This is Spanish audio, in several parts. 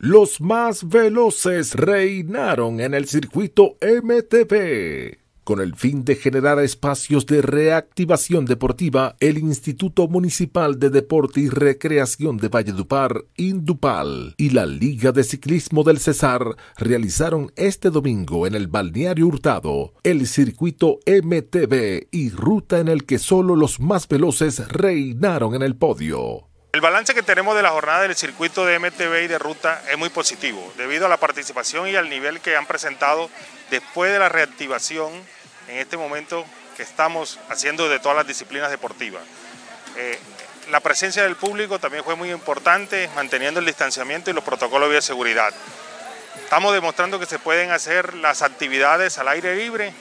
Los más veloces reinaron en el circuito MTV. Con el fin de generar espacios de reactivación deportiva, el Instituto Municipal de Deporte y Recreación de Valledupar, Indupal, y la Liga de Ciclismo del Cesar realizaron este domingo en el Balneario Hurtado el circuito MTB y ruta en el que solo los más veloces reinaron en el podio. El balance que tenemos de la jornada del circuito de MTB y de ruta es muy positivo, debido a la participación y al nivel que han presentado después de la reactivación en este momento que estamos haciendo de todas las disciplinas deportivas. Eh, la presencia del público también fue muy importante, manteniendo el distanciamiento y los protocolos de seguridad. Estamos demostrando que se pueden hacer las actividades al aire libre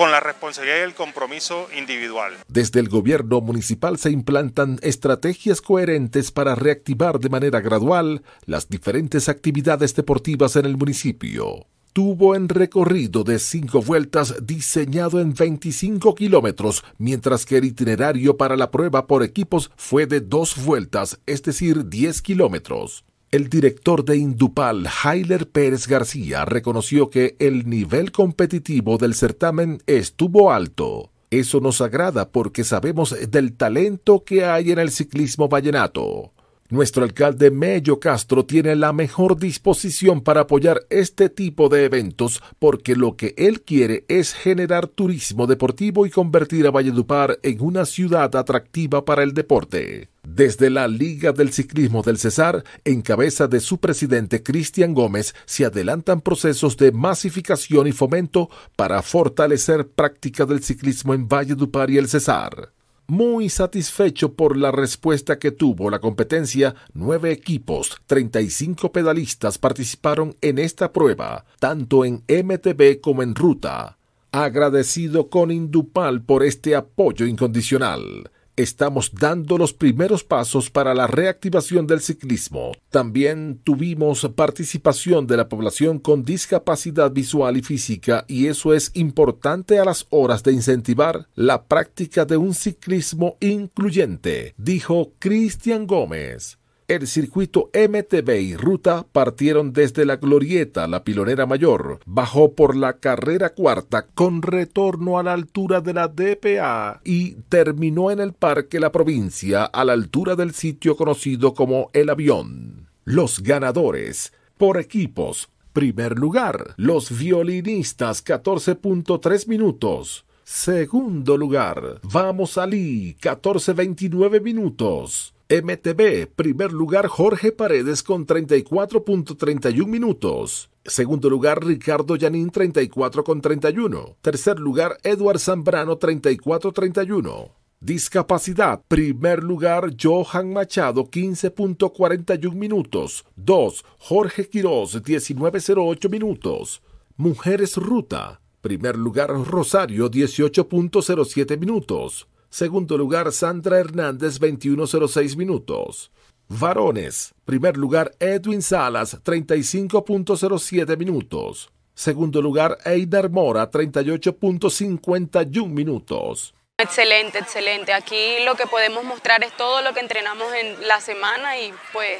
con la responsabilidad y el compromiso individual. Desde el gobierno municipal se implantan estrategias coherentes para reactivar de manera gradual las diferentes actividades deportivas en el municipio. Tuvo en recorrido de cinco vueltas diseñado en 25 kilómetros, mientras que el itinerario para la prueba por equipos fue de dos vueltas, es decir, 10 kilómetros. El director de Indupal, Jailer Pérez García, reconoció que el nivel competitivo del certamen estuvo alto. Eso nos agrada porque sabemos del talento que hay en el ciclismo vallenato. Nuestro alcalde Mello Castro tiene la mejor disposición para apoyar este tipo de eventos porque lo que él quiere es generar turismo deportivo y convertir a Valledupar en una ciudad atractiva para el deporte. Desde la Liga del Ciclismo del Cesar, en cabeza de su presidente Cristian Gómez, se adelantan procesos de masificación y fomento para fortalecer práctica del ciclismo en Dupar y el Cesar. Muy satisfecho por la respuesta que tuvo la competencia, nueve equipos, 35 pedalistas participaron en esta prueba, tanto en MTB como en ruta. Agradecido con Indupal por este apoyo incondicional estamos dando los primeros pasos para la reactivación del ciclismo. También tuvimos participación de la población con discapacidad visual y física y eso es importante a las horas de incentivar la práctica de un ciclismo incluyente, dijo Cristian Gómez el circuito MTB y ruta partieron desde la glorieta La Pilonera Mayor, bajó por la carrera cuarta con retorno a la altura de la DPA y terminó en el Parque La Provincia a la altura del sitio conocido como El Avión. Los ganadores por equipos. Primer lugar, los violinistas 14.3 minutos. Segundo lugar, Vamos Ali 14.29 minutos. MTB, primer lugar Jorge Paredes con 34.31 minutos. Segundo lugar, Ricardo Yanín 34.31. Tercer lugar, Edward Zambrano 34.31. Discapacidad. Primer lugar, Johan Machado, 15.41 minutos. 2. Jorge Quirós, 19.08 minutos. Mujeres Ruta. Primer lugar, Rosario, 18.07 minutos. Segundo lugar, Sandra Hernández, 21.06 minutos. Varones, primer lugar, Edwin Salas, 35.07 minutos. Segundo lugar, Eider Mora, 38.51 minutos. Excelente, excelente. Aquí lo que podemos mostrar es todo lo que entrenamos en la semana y pues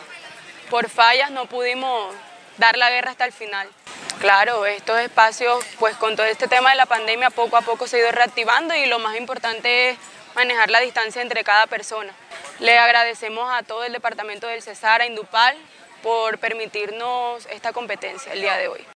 por fallas no pudimos dar la guerra hasta el final. Claro, estos espacios, pues con todo este tema de la pandemia, poco a poco se ha ido reactivando y lo más importante es manejar la distancia entre cada persona. Le agradecemos a todo el departamento del Cesar, a Indupal, por permitirnos esta competencia el día de hoy.